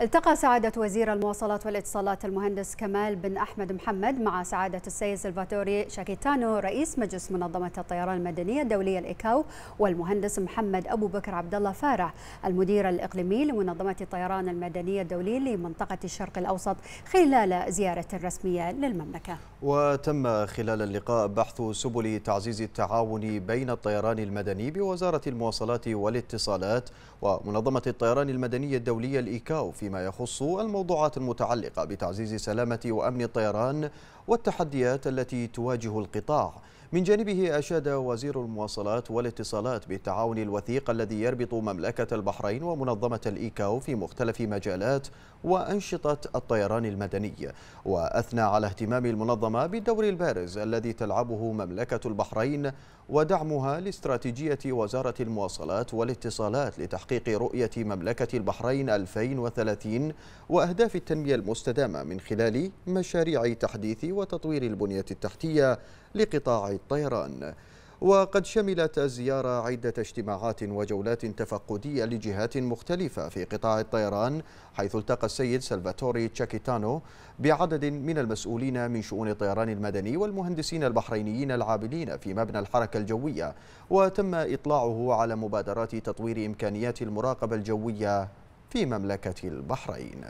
التقى سعادة وزير المواصلات والاتصالات المهندس كمال بن أحمد محمد مع سعادة السيد سلفاتوري شاكيتانو رئيس مجلس منظمة الطيران المدنية الدولية الإيكاو والمهندس محمد أبو بكر عبد الله فارح المدير الإقليمي لمنظمة الطيران المدنية الدولية لمنطقة الشرق الأوسط خلال زيارة رسمية للمملكة وتم خلال اللقاء بحث سبل تعزيز التعاون بين الطيران المدني بوزارة المواصلات والاتصالات ومنظمة الطيران المدنية الدولية الإيكاو في فيما يخص الموضوعات المتعلقة بتعزيز سلامة وأمن الطيران والتحديات التي تواجه القطاع من جانبه أشاد وزير المواصلات والاتصالات بالتعاون الوثيق الذي يربط مملكة البحرين ومنظمة الإيكاو في مختلف مجالات وأنشطة الطيران المدني وأثنى على اهتمام المنظمة بالدور البارز الذي تلعبه مملكة البحرين ودعمها لاستراتيجية وزارة المواصلات والاتصالات لتحقيق رؤية مملكة البحرين 2030 2030 وأهداف التنمية المستدامة من خلال مشاريع تحديث وتطوير البنية التحتية لقطاع الطيران وقد شملت الزيارة عدة اجتماعات وجولات تفقدية لجهات مختلفة في قطاع الطيران حيث التقى السيد سلفاتوري تشاكيتانو بعدد من المسؤولين من شؤون الطيران المدني والمهندسين البحرينيين العاملين في مبنى الحركة الجوية وتم إطلاعه على مبادرات تطوير إمكانيات المراقبة الجوية في مملكة البحرين